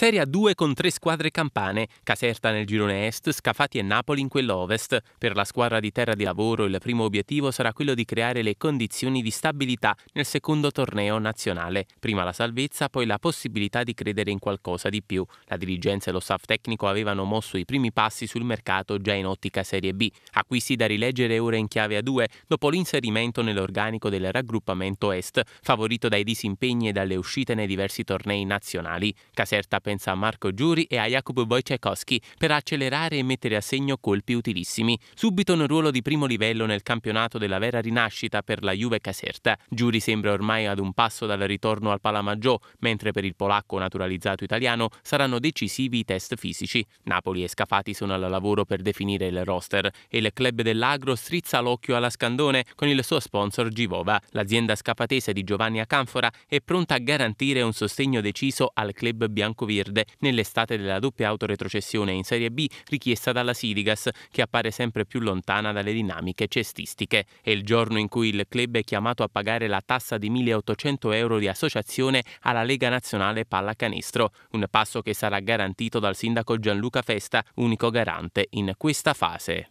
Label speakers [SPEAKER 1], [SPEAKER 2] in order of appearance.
[SPEAKER 1] Serie A2 con tre squadre campane, Caserta nel girone est, Scafati e Napoli in quello ovest. Per la squadra di terra di lavoro il primo obiettivo sarà quello di creare le condizioni di stabilità nel secondo torneo nazionale. Prima la salvezza, poi la possibilità di credere in qualcosa di più. La dirigenza e lo staff tecnico avevano mosso i primi passi sul mercato già in ottica Serie B, acquisti da rileggere ora in chiave A2 dopo l'inserimento nell'organico del raggruppamento est, favorito dai disimpegni e dalle uscite nei diversi tornei nazionali. Caserta pensa a Marco Giuri e a Jakub Wojciechowski per accelerare e mettere a segno colpi utilissimi. Subito un ruolo di primo livello nel campionato della vera rinascita per la Juve Caserta. Giuri sembra ormai ad un passo dal ritorno al Palamaggiò, mentre per il polacco naturalizzato italiano saranno decisivi i test fisici. Napoli e Scafati sono al lavoro per definire il roster e il club dell'Agro strizza l'occhio alla Scandone con il suo sponsor Givova. L'azienda scafatese di Giovanni Acanfora è pronta a garantire un sostegno deciso al club biancovia verde nell'estate della doppia autoretrocessione in Serie B richiesta dalla Sirigas, che appare sempre più lontana dalle dinamiche cestistiche. È il giorno in cui il club è chiamato a pagare la tassa di 1.800 euro di associazione alla Lega Nazionale Pallacanestro, un passo che sarà garantito dal sindaco Gianluca Festa, unico garante in questa fase.